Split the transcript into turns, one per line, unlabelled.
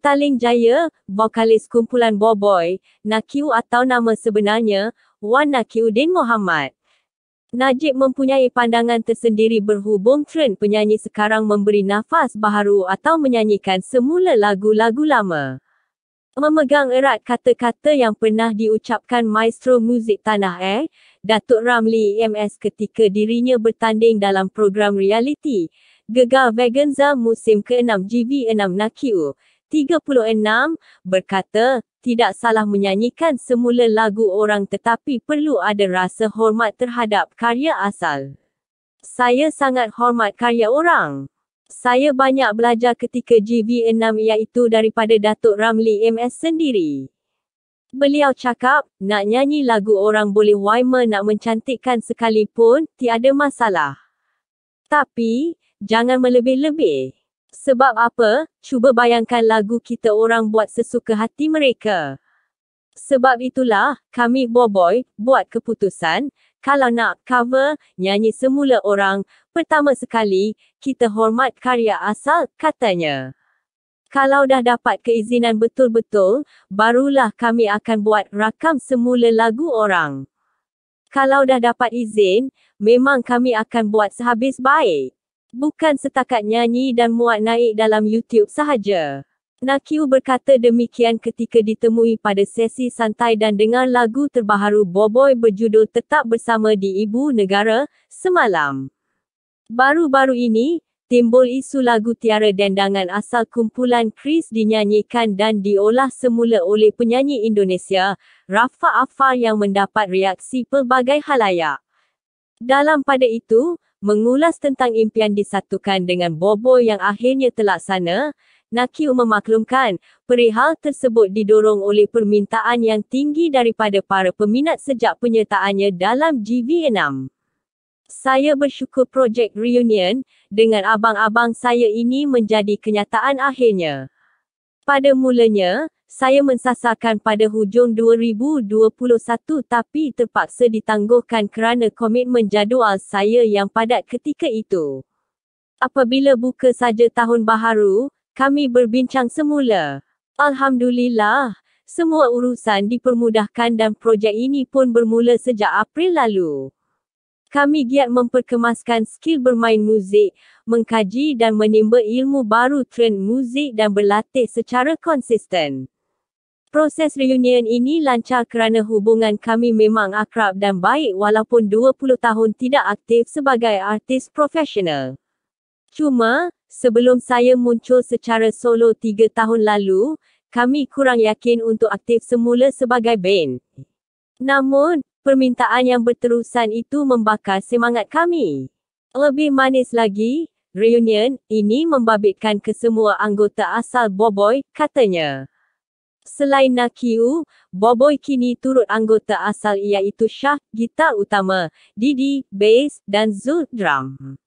Petaling Jaya, vokalis kumpulan Boboy, Nakiu atau nama sebenarnya, Wan Nakiuddin Muhammad. Najib mempunyai pandangan tersendiri berhubung trend penyanyi sekarang memberi nafas baharu atau menyanyikan semula lagu-lagu lama. Memegang erat kata-kata yang pernah diucapkan maestro muzik tanah air, Datuk Ramli EMS ketika dirinya bertanding dalam program reality, Gegar Veganza musim ke-6 GV6 Nakiu, 36, berkata, tidak salah menyanyikan semula lagu orang tetapi perlu ada rasa hormat terhadap karya asal. Saya sangat hormat karya orang. Saya banyak belajar ketika GB 6 iaitu daripada Datuk Ramli MS sendiri. Beliau cakap, nak nyanyi lagu orang boleh Wymer nak mencantikkan sekalipun, tiada masalah. Tapi, jangan melebih-lebih. Sebab apa? Cuba bayangkan lagu kita orang buat sesuka hati mereka. Sebab itulah, kami Boboy, buat keputusan, kalau nak cover, nyanyi semula orang, pertama sekali, kita hormat karya asal, katanya. Kalau dah dapat keizinan betul-betul, barulah kami akan buat rakam semula lagu orang. Kalau dah dapat izin, memang kami akan buat sehabis baik. Bukan setakat nyanyi dan muat naik dalam YouTube sahaja. Nakiu berkata demikian ketika ditemui pada sesi santai dan dengar lagu terbaru Boboy berjudul Tetap Bersama di Ibu Negara, semalam. Baru-baru ini, timbul isu lagu tiara dendangan asal kumpulan Chris dinyanyikan dan diolah semula oleh penyanyi Indonesia, Rafa Afar yang mendapat reaksi pelbagai halayak. Dalam pada itu, mengulas tentang impian disatukan dengan Bobo yang akhirnya terlaksana, Nakiu memaklumkan, perihal tersebut didorong oleh permintaan yang tinggi daripada para peminat sejak penyertaannya dalam GV6. Saya bersyukur projek reunion dengan abang-abang saya ini menjadi kenyataan akhirnya. Pada mulanya, saya mensasarkan pada hujung 2021 tapi terpaksa ditangguhkan kerana komitmen jadual saya yang padat ketika itu. Apabila buka saja tahun baharu, kami berbincang semula. Alhamdulillah, semua urusan dipermudahkan dan projek ini pun bermula sejak April lalu kami giat memperkemaskan skill bermain muzik, mengkaji dan menimba ilmu baru trend muzik dan berlatih secara konsisten. Proses reunion ini lancar kerana hubungan kami memang akrab dan baik walaupun 20 tahun tidak aktif sebagai artis profesional. Cuma, sebelum saya muncul secara solo 3 tahun lalu, kami kurang yakin untuk aktif semula sebagai band. Namun, Permintaan yang berterusan itu membakar semangat kami. Lebih manis lagi, reunion ini membabitkan kesemua anggota asal Boboy, katanya. Selain Nakiu, Boboy kini turut anggota asal iaitu Shah, gitar utama, Didi, bass dan Zul, drum.